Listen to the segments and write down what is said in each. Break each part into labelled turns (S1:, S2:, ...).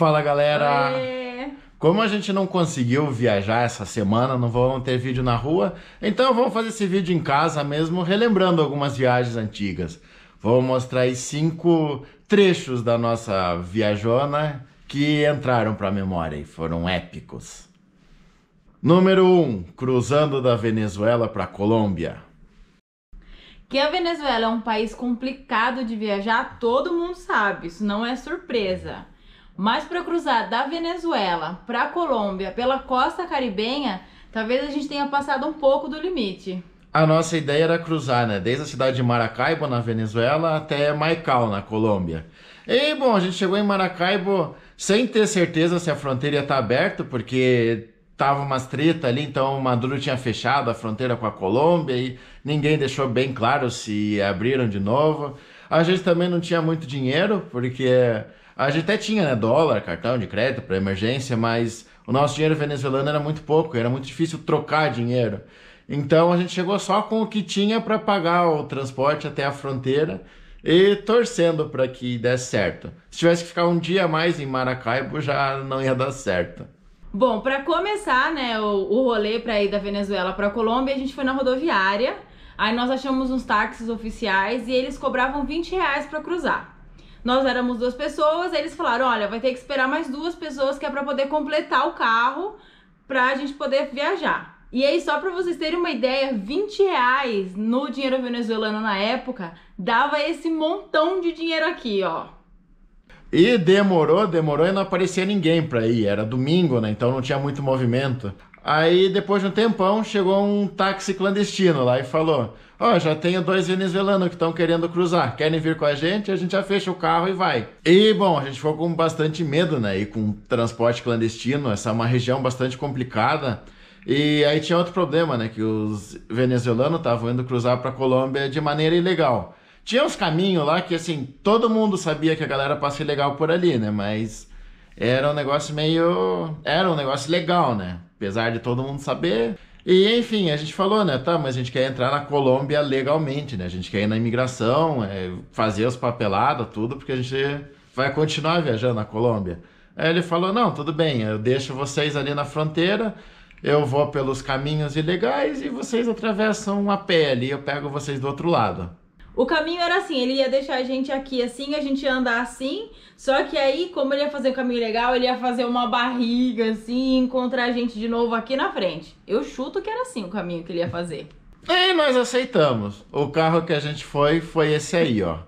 S1: Fala galera! Como a gente não conseguiu viajar essa semana, não vamos ter vídeo na rua, então vamos fazer esse vídeo em casa mesmo, relembrando algumas viagens antigas. Vou mostrar aí cinco trechos da nossa viajona que entraram para a memória e foram épicos. Número 1. Um, cruzando da Venezuela para Colômbia.
S2: Que a Venezuela é um país complicado de viajar, todo mundo sabe, isso não é surpresa. Mas para cruzar da Venezuela para a Colômbia pela costa caribenha, talvez a gente tenha passado um pouco do limite.
S1: A nossa ideia era cruzar, né? Desde a cidade de Maracaibo, na Venezuela, até Maical, na Colômbia. E, bom, a gente chegou em Maracaibo sem ter certeza se a fronteira ia tá estar aberta, porque tava umas treta ali, então o Maduro tinha fechado a fronteira com a Colômbia e ninguém deixou bem claro se abriram de novo. A gente também não tinha muito dinheiro, porque a gente até tinha, né, dólar, cartão de crédito para emergência, mas o nosso dinheiro venezuelano era muito pouco, era muito difícil trocar dinheiro. Então a gente chegou só com o que tinha para pagar o transporte até a fronteira e torcendo para que desse certo. Se tivesse que ficar um dia a mais em Maracaibo, já não ia dar certo.
S2: Bom, para começar, né, o, o rolê para ir da Venezuela para a Colômbia, a gente foi na rodoviária. Aí nós achamos uns táxis oficiais e eles cobravam 20 reais para cruzar. Nós éramos duas pessoas, eles falaram: olha, vai ter que esperar mais duas pessoas que é para poder completar o carro para a gente poder viajar. E aí, só para vocês terem uma ideia, 20 reais no dinheiro venezuelano na época dava esse montão de dinheiro aqui, ó.
S1: E demorou, demorou e não aparecia ninguém pra ir. Era domingo, né? Então não tinha muito movimento. Aí, depois de um tempão, chegou um táxi clandestino lá e falou: Ó, oh, já tenho dois venezuelanos que estão querendo cruzar. Querem vir com a gente? A gente já fecha o carro e vai. E, bom, a gente ficou com bastante medo, né? E com transporte clandestino, essa é uma região bastante complicada. E aí tinha outro problema, né? Que os venezuelanos estavam indo cruzar para Colômbia de maneira ilegal. Tinha uns caminhos lá que, assim, todo mundo sabia que a galera passa ilegal por ali, né? Mas era um negócio meio. Era um negócio legal, né? Apesar de todo mundo saber. E enfim, a gente falou, né? Tá, mas a gente quer entrar na Colômbia legalmente, né? A gente quer ir na imigração, é, fazer as papeladas, tudo, porque a gente vai continuar viajando na Colômbia. Aí ele falou: não, tudo bem, eu deixo vocês ali na fronteira, eu vou pelos caminhos ilegais e vocês atravessam a pé ali, eu pego vocês do outro lado.
S2: O caminho era assim, ele ia deixar a gente aqui assim, a gente ia andar assim, só que aí, como ele ia fazer o caminho legal, ele ia fazer uma barriga assim e encontrar a gente de novo aqui na frente. Eu chuto que era assim o caminho que ele ia fazer.
S1: E é, nós aceitamos. O carro que a gente foi, foi esse aí, ó.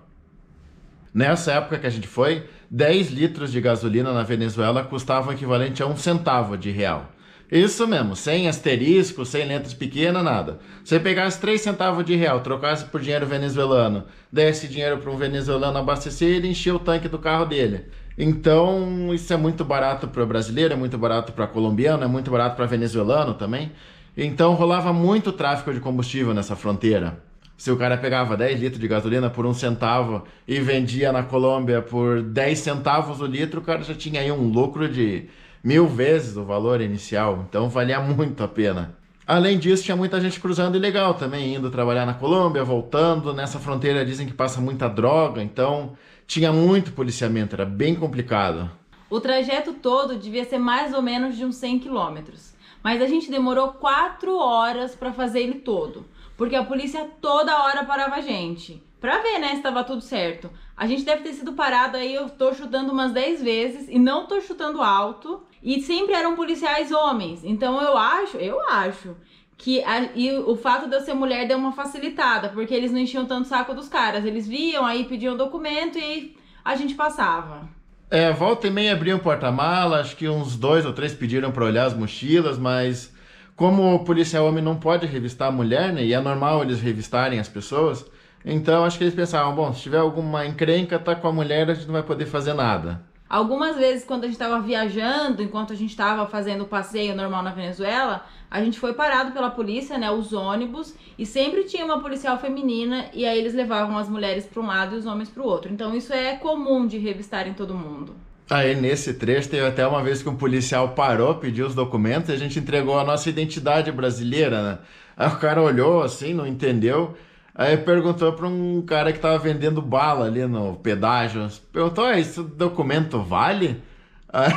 S1: Nessa época que a gente foi, 10 litros de gasolina na Venezuela custava o equivalente a um centavo de real. Isso mesmo, sem asterisco, sem letras pequenas, nada. Você pegasse 3 centavos de real, trocasse por dinheiro venezuelano, desse dinheiro para um venezuelano abastecer, ele enchia o tanque do carro dele. Então, isso é muito barato para o brasileiro, é muito barato para colombiano, é muito barato para venezuelano também. Então, rolava muito tráfico de combustível nessa fronteira. Se o cara pegava 10 litros de gasolina por um centavo e vendia na Colômbia por 10 centavos o litro, o cara já tinha aí um lucro de mil vezes o valor inicial, então valia muito a pena. Além disso, tinha muita gente cruzando ilegal também, indo trabalhar na Colômbia, voltando. Nessa fronteira dizem que passa muita droga, então tinha muito policiamento, era bem complicado.
S2: O trajeto todo devia ser mais ou menos de uns 100 quilômetros, mas a gente demorou 4 horas para fazer ele todo, porque a polícia toda hora parava a gente. Pra ver, né, se tava tudo certo. A gente deve ter sido parado aí, eu tô chutando umas 10 vezes e não tô chutando alto. E sempre eram policiais homens. Então eu acho, eu acho que a, e o fato de eu ser mulher deu uma facilitada, porque eles não enchiam tanto o saco dos caras. Eles viam, aí pediam documento e a gente passava.
S1: É, volta e meia abriam porta-mala, acho que uns dois ou três pediram para olhar as mochilas, mas como o policial homem não pode revistar a mulher, né, e é normal eles revistarem as pessoas, então acho que eles pensavam, bom, se tiver alguma encrenca, tá com a mulher, a gente não vai poder fazer nada.
S2: Algumas vezes, quando a gente estava viajando, enquanto a gente estava fazendo o passeio normal na Venezuela, a gente foi parado pela polícia, né? Os ônibus, e sempre tinha uma policial feminina, e aí eles levavam as mulheres para um lado e os homens para o outro. Então, isso é comum de revistar em todo mundo.
S1: Aí nesse trecho teve até uma vez que um policial parou, pediu os documentos e a gente entregou a nossa identidade brasileira, né? Aí o cara olhou assim, não entendeu. Aí perguntou para um cara que tava vendendo bala ali no pedágio. Perguntou: ah, esse documento vale?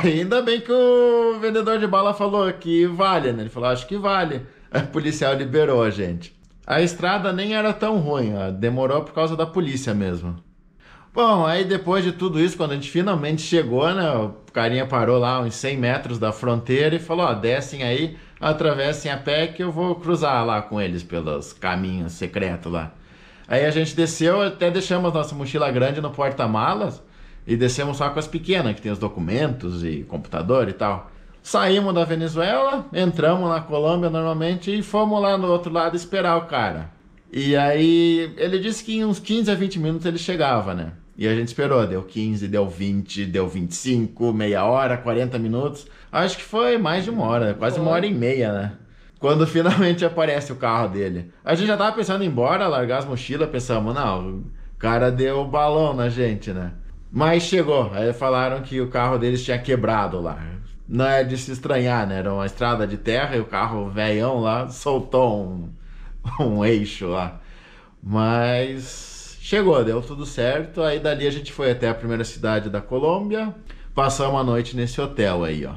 S1: ainda bem que o vendedor de bala falou que vale, né? Ele falou: acho que vale. Aí o policial liberou a gente. A estrada nem era tão ruim, ó. demorou por causa da polícia mesmo. Bom, aí depois de tudo isso, quando a gente finalmente chegou, né? O carinha parou lá uns 100 metros da fronteira e falou: ó, descem aí atravessem a pé que eu vou cruzar lá com eles pelos caminhos secretos lá. Aí a gente desceu, até deixamos nossa mochila grande no porta-malas e descemos só com as pequenas, que tem os documentos e computador e tal. Saímos da Venezuela, entramos na Colômbia normalmente e fomos lá no outro lado esperar o cara. E aí ele disse que em uns 15 a 20 minutos ele chegava, né? E a gente esperou, deu 15, deu 20, deu 25, meia hora, 40 minutos. Acho que foi mais de uma hora, quase uma hora e meia, né? Quando finalmente aparece o carro dele. A gente já tava pensando em ir embora, largar as mochilas, pensamos, não, o cara deu balão na gente, né? Mas chegou, aí falaram que o carro deles tinha quebrado lá. Não é de se estranhar, né? Era uma estrada de terra e o carro velhão lá soltou um, um eixo lá. Mas Chegou, deu tudo certo. Aí dali a gente foi até a primeira cidade da Colômbia, Passamos uma noite nesse hotel aí, ó.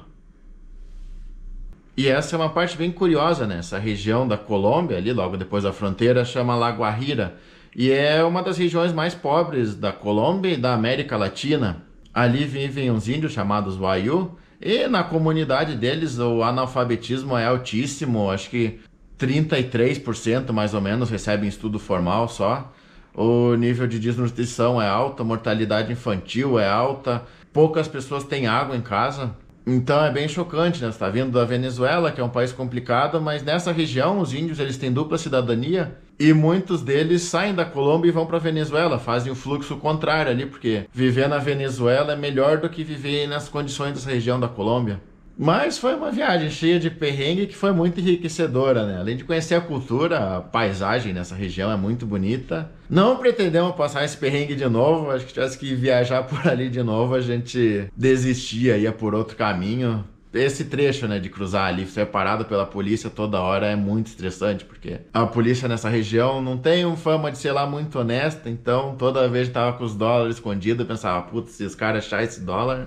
S1: E essa é uma parte bem curiosa, né? Essa região da Colômbia, ali logo depois da fronteira, chama La Guajira. E é uma das regiões mais pobres da Colômbia e da América Latina. Ali vivem uns índios chamados Wayu. E na comunidade deles o analfabetismo é altíssimo. Acho que 33% mais ou menos recebem estudo formal só o nível de desnutrição é alto, a mortalidade infantil é alta, poucas pessoas têm água em casa. Então é bem chocante, né? Você está vindo da Venezuela, que é um país complicado, mas nessa região os índios eles têm dupla cidadania e muitos deles saem da Colômbia e vão para a Venezuela, fazem o fluxo contrário ali, porque viver na Venezuela é melhor do que viver nas condições dessa região da Colômbia. Mas foi uma viagem cheia de perrengue que foi muito enriquecedora, né? Além de conhecer a cultura, a paisagem nessa região é muito bonita. Não pretendemos passar esse perrengue de novo, acho que tivesse que viajar por ali de novo, a gente desistia, ia por outro caminho. Esse trecho, né, de cruzar ali, ser parado pela polícia toda hora é muito estressante, porque a polícia nessa região não tem um fama de ser lá muito honesta, então toda vez que tava com os dólares escondidos, eu pensava, putz, se os caras acharem esse dólar,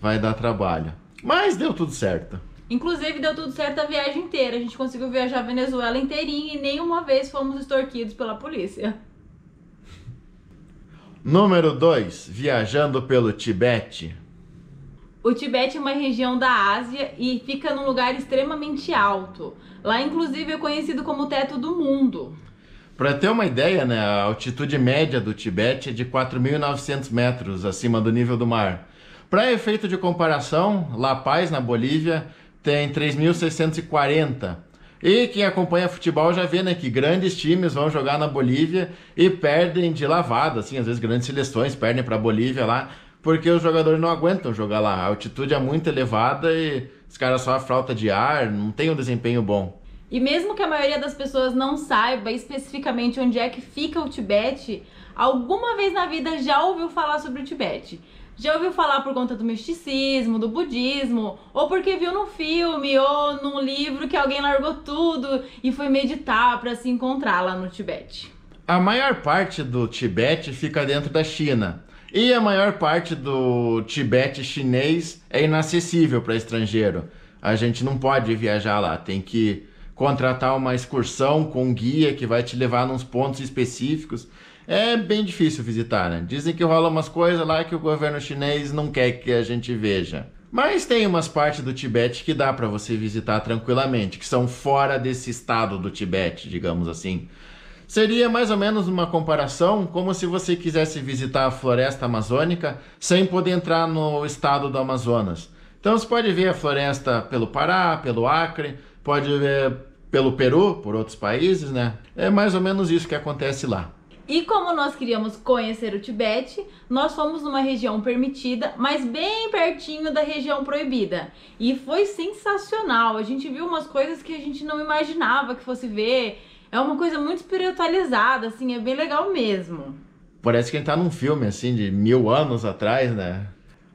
S1: vai dar trabalho. Mas deu tudo certo.
S2: Inclusive, deu tudo certo a viagem inteira. A gente conseguiu viajar a Venezuela inteirinha e nenhuma vez fomos extorquidos pela polícia.
S1: Número 2. Viajando pelo Tibete.
S2: O Tibete é uma região da Ásia e fica num lugar extremamente alto. Lá, inclusive, é conhecido como o teto do mundo.
S1: Para ter uma ideia, né, a altitude média do Tibete é de 4.900 metros acima do nível do mar. Para efeito de comparação, La Paz, na Bolívia, tem 3.640. E quem acompanha futebol já vê né, que grandes times vão jogar na Bolívia e perdem de lavada, assim, às vezes grandes seleções perdem para a Bolívia lá, porque os jogadores não aguentam jogar lá. A altitude é muito elevada e os caras só a falta de ar, não tem um desempenho bom.
S2: E mesmo que a maioria das pessoas não saiba especificamente onde é que fica o Tibete, alguma vez na vida já ouviu falar sobre o Tibete já ouviu falar por conta do misticismo, do budismo, ou porque viu num filme ou num livro que alguém largou tudo e foi meditar para se encontrar lá no Tibete.
S1: A maior parte do Tibete fica dentro da China. E a maior parte do Tibete chinês é inacessível para estrangeiro. A gente não pode viajar lá, tem que contratar uma excursão com um guia que vai te levar nos pontos específicos é bem difícil visitar, né? Dizem que rola umas coisas lá que o governo chinês não quer que a gente veja. Mas tem umas partes do Tibete que dá para você visitar tranquilamente, que são fora desse estado do Tibete, digamos assim. Seria mais ou menos uma comparação como se você quisesse visitar a floresta amazônica sem poder entrar no estado do Amazonas. Então você pode ver a floresta pelo Pará, pelo Acre, pode ver pelo Peru, por outros países, né? É mais ou menos isso que acontece lá.
S2: E como nós queríamos conhecer o Tibete, nós fomos numa região permitida, mas bem pertinho da região proibida. E foi sensacional. A gente viu umas coisas que a gente não imaginava que fosse ver. É uma coisa muito espiritualizada, assim, é bem legal mesmo.
S1: Parece que a gente tá num filme, assim, de mil anos atrás, né?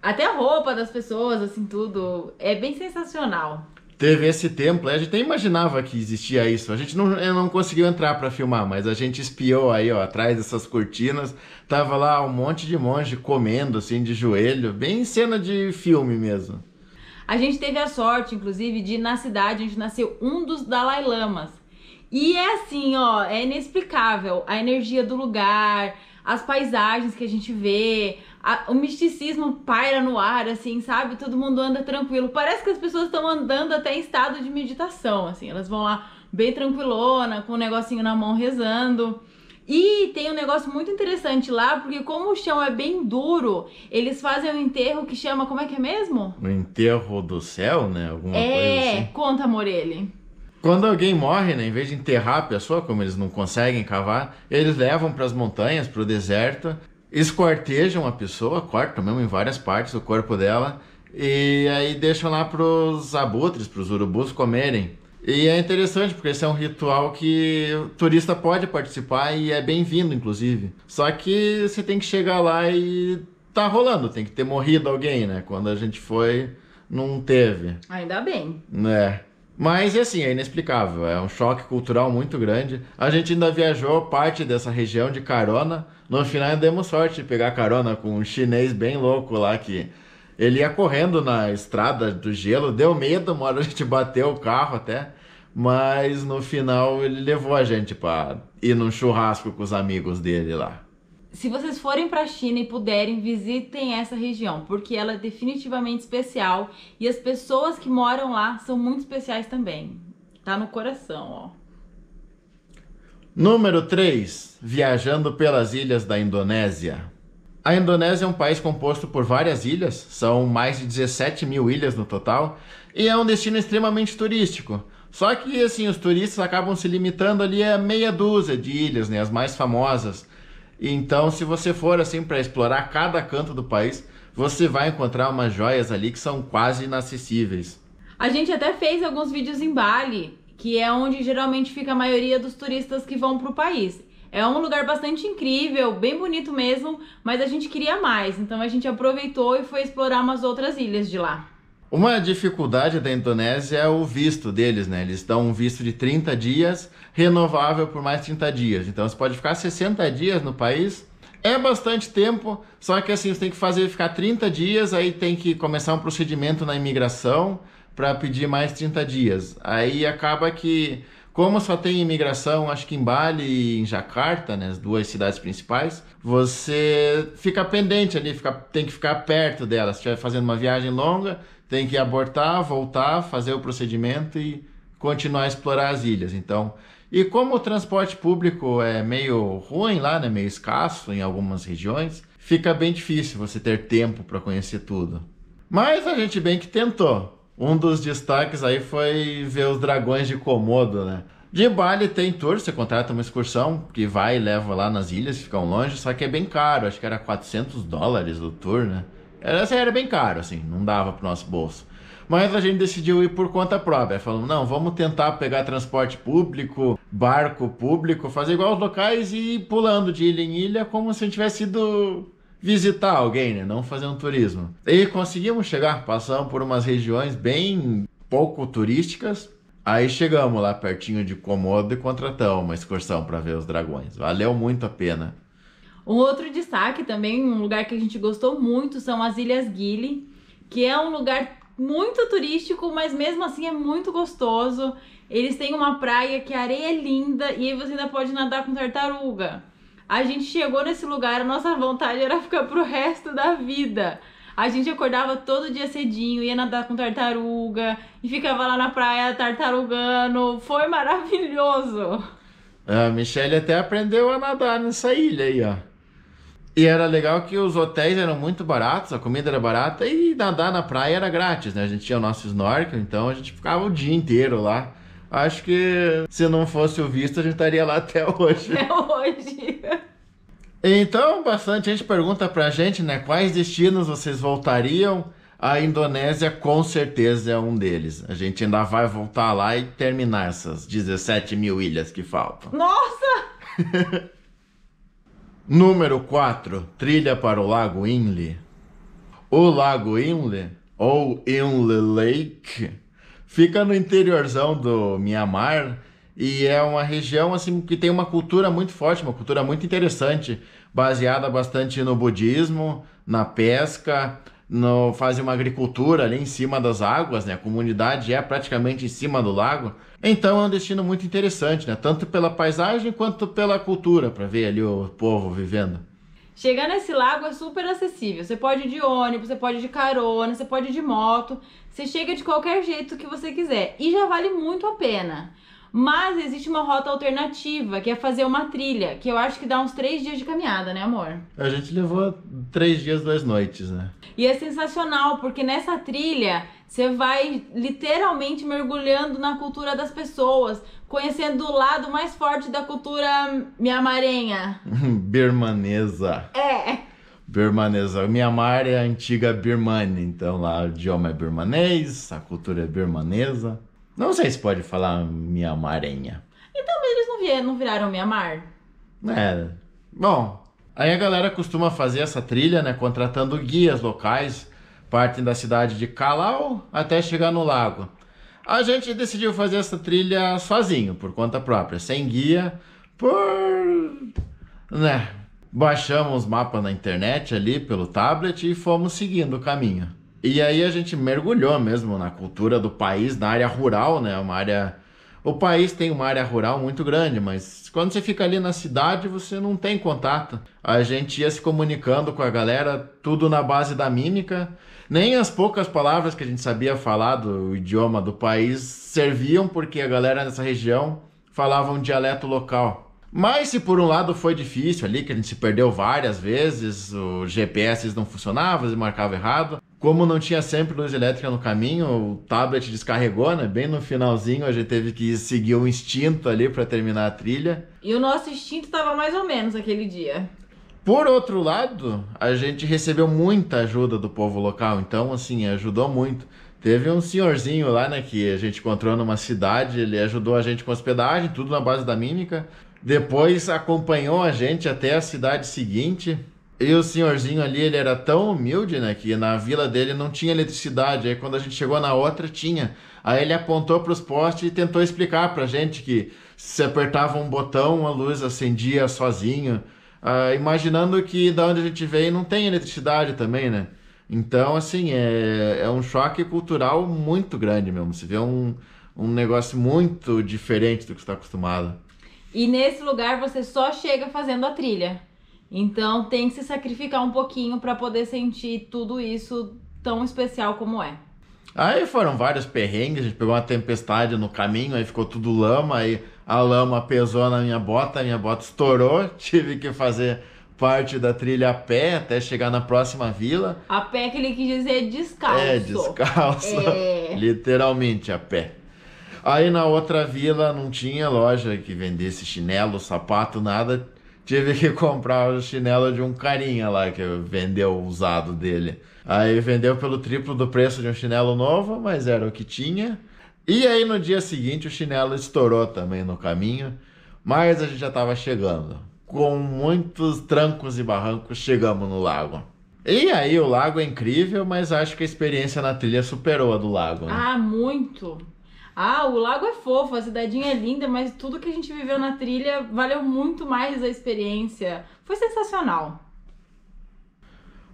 S2: Até a roupa das pessoas, assim, tudo. É bem sensacional
S1: teve esse templo, A gente nem imaginava que existia isso. A gente não, eh, não conseguiu entrar para filmar, mas a gente espiou aí, ó, atrás dessas cortinas. Tava lá um monte de monge comendo, assim, de joelho. Bem cena de filme mesmo.
S2: A gente teve a sorte, inclusive, de na cidade onde nasceu um dos Dalai Lamas. E é assim, ó, é inexplicável a energia do lugar, as paisagens que a gente vê, a, o misticismo paira no ar, assim, sabe? Todo mundo anda tranquilo. Parece que as pessoas estão andando até em estado de meditação, assim. Elas vão lá bem tranquilona, com o um negocinho na mão rezando. E tem um negócio muito interessante lá, porque como o chão é bem duro, eles fazem um enterro que chama, como é que é mesmo?
S1: O enterro do céu, né? Alguma é, coisa
S2: assim. É, conta, Morelli.
S1: Quando alguém morre, né, em vez de enterrar a pessoa, como eles não conseguem cavar, eles levam para as montanhas, para o deserto, esquartejam a pessoa, cortam mesmo em várias partes do corpo dela e aí deixam lá para os abutres, para os urubus comerem. E é interessante porque esse é um ritual que o turista pode participar e é bem-vindo, inclusive. Só que você tem que chegar lá e tá rolando, tem que ter morrido alguém, né? Quando a gente foi, não teve.
S2: Ainda bem.
S1: Né? Mas, assim, é inexplicável. É um choque cultural muito grande. A gente ainda viajou parte dessa região de carona. No final, demos sorte de pegar carona com um chinês bem louco lá que... Ele ia correndo na estrada do gelo, deu medo, uma hora a gente bateu o carro até. Mas no final ele levou a gente para ir num churrasco com os amigos dele lá
S2: se vocês forem para a China e puderem, visitem essa região, porque ela é definitivamente especial e as pessoas que moram lá são muito especiais também. Tá no coração, ó.
S1: Número 3, viajando pelas ilhas da Indonésia. A Indonésia é um país composto por várias ilhas, são mais de 17 mil ilhas no total, e é um destino extremamente turístico. Só que, assim, os turistas acabam se limitando ali a meia dúzia de ilhas, né, as mais famosas. Então, se você for assim para explorar cada canto do país, você vai encontrar umas joias ali que são quase inacessíveis.
S2: A gente até fez alguns vídeos em Bali, que é onde geralmente fica a maioria dos turistas que vão para o país. É um lugar bastante incrível, bem bonito mesmo, mas a gente queria mais, então a gente aproveitou e foi explorar umas outras ilhas de lá.
S1: Uma dificuldade da Indonésia é o visto deles, né? Eles dão um visto de 30 dias, renovável por mais 30 dias. Então você pode ficar 60 dias no país. É bastante tempo, só que assim, você tem que fazer ficar 30 dias, aí tem que começar um procedimento na imigração para pedir mais 30 dias. Aí acaba que como só tem imigração, acho que em Bali e em Jakarta, né, as duas cidades principais, você fica pendente ali, fica, tem que ficar perto delas. Se estiver fazendo uma viagem longa, tem que abortar, voltar, fazer o procedimento e continuar a explorar as ilhas. Então, e como o transporte público é meio ruim lá, né, meio escasso em algumas regiões, fica bem difícil você ter tempo para conhecer tudo. Mas a gente bem que tentou. Um dos destaques aí foi ver os dragões de Komodo, né? De Bali tem tour, você contrata uma excursão que vai e leva lá nas ilhas que ficam longe, só que é bem caro, acho que era 400 dólares o tour, né? Era, assim, era bem caro, assim, não dava pro nosso bolso. Mas a gente decidiu ir por conta própria. falou não, vamos tentar pegar transporte público, barco público, fazer igual os locais e ir pulando de ilha em ilha, como se a gente tivesse ido visitar alguém, né? Não fazer um turismo. E conseguimos chegar, passamos por umas regiões bem pouco turísticas. Aí chegamos lá pertinho de Komodo e contratamos uma excursão para ver os dragões. Valeu muito a pena.
S2: Um outro destaque também, um lugar que a gente gostou muito, são as Ilhas Gili, que é um lugar muito turístico, mas mesmo assim é muito gostoso. Eles têm uma praia que a areia é linda e aí você ainda pode nadar com tartaruga. A gente chegou nesse lugar, a nossa vontade era ficar pro resto da vida. A gente acordava todo dia cedinho, ia nadar com tartaruga e ficava lá na praia tartarugando. Foi maravilhoso.
S1: A Michelle até aprendeu a nadar nessa ilha aí, ó. E era legal que os hotéis eram muito baratos, a comida era barata e nadar na praia era grátis, né? A gente tinha o nosso snorkel, então a gente ficava o dia inteiro lá Acho que se não fosse o visto, a gente estaria lá até hoje. Até
S2: hoje.
S1: Então, bastante gente pergunta pra gente, né? Quais destinos vocês voltariam? A Indonésia com certeza é um deles. A gente ainda vai voltar lá e terminar essas 17 mil ilhas que faltam.
S2: Nossa!
S1: Número 4. Trilha para o Lago Inle. O Lago Inle, ou Inle Lake, Fica no interiorzão do Mianmar e é uma região assim que tem uma cultura muito forte, uma cultura muito interessante, baseada bastante no budismo, na pesca, no fazem uma agricultura ali em cima das águas, né? A comunidade é praticamente em cima do lago. Então é um destino muito interessante, né? Tanto pela paisagem quanto pela cultura, para ver ali o povo vivendo.
S2: Chegar nesse lago é super acessível. Você pode ir de ônibus, você pode ir de carona, você pode ir de moto. Você chega de qualquer jeito que você quiser. E já vale muito a pena. Mas existe uma rota alternativa, que é fazer uma trilha, que eu acho que dá uns três dias de caminhada, né, amor?
S1: A gente levou três dias, duas noites, né?
S2: E é sensacional, porque nessa trilha você vai literalmente mergulhando na cultura das pessoas, conhecendo o lado mais forte da cultura miamarenha.
S1: Birmanesa. É. Birmanesa. Mianmar é a antiga Birmania, então lá o idioma é birmanês, a cultura é birmanesa. Não sei se pode falar minha marenha.
S2: Então eles não, vieram, não viraram Miamar.
S1: É. Bom, aí a galera costuma fazer essa trilha, né? Contratando guias locais. Partem da cidade de Calau até chegar no lago. A gente decidiu fazer essa trilha sozinho, por conta própria, sem guia, por. né? Baixamos os mapas na internet ali pelo tablet e fomos seguindo o caminho. E aí a gente mergulhou mesmo na cultura do país, na área rural, né? Uma área. O país tem uma área rural muito grande, mas quando você fica ali na cidade, você não tem contato. A gente ia se comunicando com a galera, tudo na base da mímica. Nem as poucas palavras que a gente sabia falar do idioma do país serviam, porque a galera nessa região falava um dialeto local. Mas se por um lado foi difícil ali, que a gente se perdeu várias vezes, o GPS não funcionava, se marcava errado. Como não tinha sempre luz elétrica no caminho, o tablet descarregou, né? Bem no finalzinho a gente teve que seguir o instinto ali para terminar a trilha.
S2: E o nosso instinto estava mais ou menos aquele dia.
S1: Por outro lado, a gente recebeu muita ajuda do povo local, então assim, ajudou muito. Teve um senhorzinho lá, né, que a gente encontrou numa cidade, ele ajudou a gente com hospedagem, tudo na base da mímica. Depois acompanhou a gente até a cidade seguinte. E o senhorzinho ali, ele era tão humilde, né? Que na vila dele não tinha eletricidade. Aí quando a gente chegou na outra, tinha. Aí ele apontou para os postes e tentou explicar para gente que se apertava um botão, a luz acendia sozinho. Uh, imaginando que da onde a gente veio não tem eletricidade também, né? Então, assim, é, é um choque cultural muito grande mesmo. Você vê um, um negócio muito diferente do que está acostumado.
S2: E nesse lugar você só chega fazendo a trilha. Então tem que se sacrificar um pouquinho para poder sentir tudo isso tão especial como é.
S1: Aí foram vários perrengues, a gente pegou uma tempestade no caminho, aí ficou tudo lama, aí a lama pesou na minha bota, a minha bota estourou, tive que fazer parte da trilha a pé até chegar na próxima vila.
S2: A pé que ele quis dizer é descalço. É,
S1: descalço. É... Literalmente a pé. Aí na outra vila não tinha loja que vendesse chinelo, sapato, nada tive que comprar o chinelo de um carinha lá que vendeu o usado dele. Aí vendeu pelo triplo do preço de um chinelo novo, mas era o que tinha. E aí no dia seguinte o chinelo estourou também no caminho, mas a gente já estava chegando. Com muitos trancos e barrancos chegamos no lago. E aí o lago é incrível, mas acho que a experiência na trilha superou a do lago. Né?
S2: Ah, muito. Ah, o lago é fofo, a cidadinha é linda, mas tudo que a gente viveu na trilha valeu muito mais a experiência. Foi sensacional.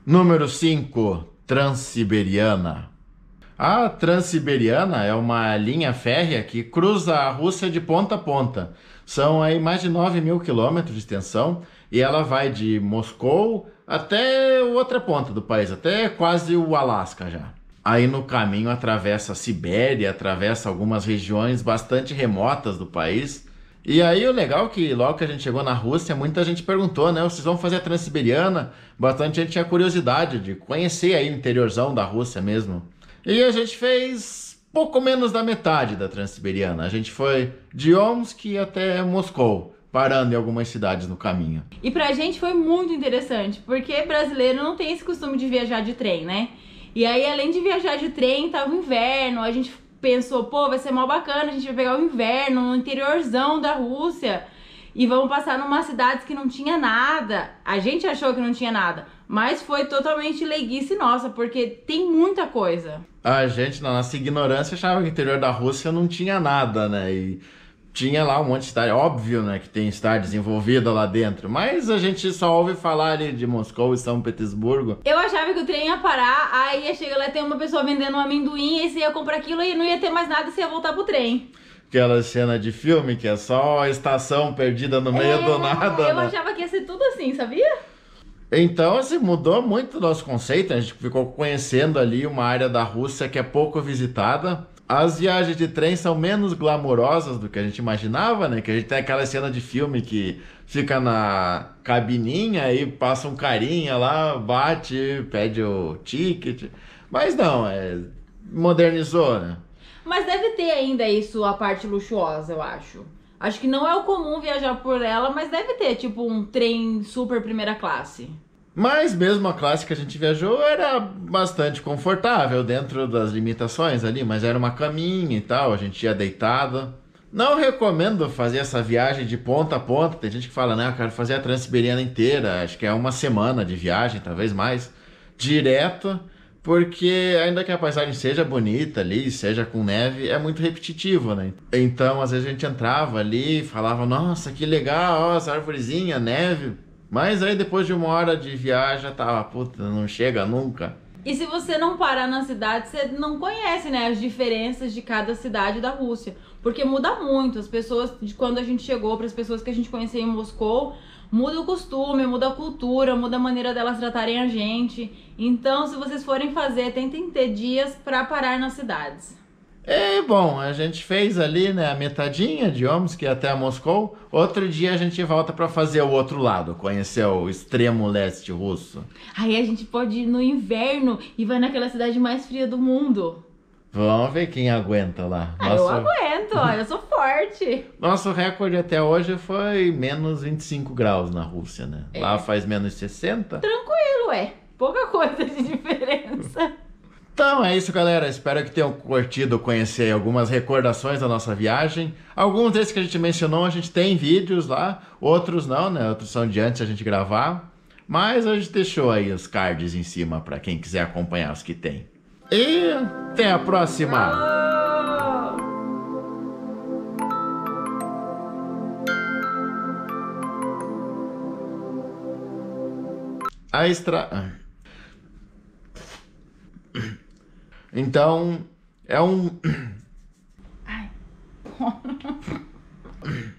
S1: Número 5, Transiberiana. A Transiberiana é uma linha férrea que cruza a Rússia de ponta a ponta. São aí mais de 9 mil quilômetros de extensão e ela vai de Moscou até outra ponta do país, até quase o Alasca já. Aí no caminho atravessa a Sibéria, atravessa algumas regiões bastante remotas do país. E aí o legal é que logo que a gente chegou na Rússia, muita gente perguntou, né? Vocês vão fazer a Transiberiana? Bastante gente tinha curiosidade de conhecer aí o interiorzão da Rússia mesmo. E a gente fez pouco menos da metade da Transiberiana. A gente foi de Omsk até Moscou parando em algumas cidades no caminho.
S2: E pra gente foi muito interessante, porque brasileiro não tem esse costume de viajar de trem, né? E aí, além de viajar de trem, tava o inverno, a gente pensou, pô, vai ser mal bacana, a gente vai pegar o inverno no interiorzão da Rússia e vamos passar numa cidades que não tinha nada. A gente achou que não tinha nada, mas foi totalmente leiguice nossa, porque tem muita coisa.
S1: A gente, na nossa ignorância, achava que o interior da Rússia não tinha nada, né? E tinha lá um monte de estádio. Óbvio, né, que tem estádios desenvolvida lá dentro. Mas a gente só ouve falar ali de Moscou e São Petersburgo.
S2: Eu achava que o trem ia parar, aí ia chegar lá e ter uma pessoa vendendo um amendoim, e você ia comprar aquilo e não ia ter mais nada, você ia voltar pro trem
S1: aquela cena de filme que é só a estação perdida no meio é, do nada. Eu né? achava
S2: que ia ser tudo assim, sabia?
S1: Então, assim, mudou muito o nosso conceito. A gente ficou conhecendo ali uma área da Rússia que é pouco visitada. As viagens de trem são menos glamourosas do que a gente imaginava, né? Que a gente tem aquela cena de filme que fica na cabininha e passa um carinha lá, bate, pede o ticket. Mas não, é... modernizou, né?
S2: Mas deve ter ainda isso, a parte luxuosa, eu acho. Acho que não é o comum viajar por ela, mas deve ter, tipo, um trem super primeira classe.
S1: Mas mesmo a classe que a gente viajou era bastante confortável dentro das limitações ali, mas era uma caminha e tal, a gente ia deitado. Não recomendo fazer essa viagem de ponta a ponta. Tem gente que fala, né, eu quero fazer a Transiberiana inteira, acho que é uma semana de viagem, talvez mais, direto, porque ainda que a paisagem seja bonita ali, seja com neve, é muito repetitivo, né? Então, às vezes a gente entrava ali e falava, nossa, que legal, ó, essa árvorezinha, neve mas aí depois de uma hora de viagem, já tava, puta, não chega nunca.
S2: E se você não parar na cidade, você não conhece, né, as diferenças de cada cidade da Rússia, porque muda muito. As pessoas de quando a gente chegou para as pessoas que a gente conhecia em Moscou, muda o costume, muda a cultura, muda a maneira delas tratarem a gente. Então, se vocês forem fazer, tentem ter dias para parar nas cidades.
S1: É bom, a gente fez ali né, a metadinha de Omsk até Moscou. Outro dia a gente volta para fazer o outro lado, conhecer o extremo leste russo.
S2: Aí a gente pode ir no inverno e vai naquela cidade mais fria do mundo.
S1: Vamos ver quem aguenta lá. Ah, eu
S2: aguento, eu sou forte.
S1: Nosso recorde até hoje foi menos 25 graus na Rússia, né? É. Lá faz menos 60.
S2: Tranquilo, é. Pouca coisa de diferença.
S1: Então é isso, galera. Espero que tenham curtido conhecer algumas recordações da nossa viagem. Alguns desses que a gente mencionou, a gente tem vídeos lá, outros não, né? Outros são de antes a gente gravar. Mas a gente deixou aí os cards em cima para quem quiser acompanhar os que tem. E até a próxima! A extra... Ah. Então, é um. Ai.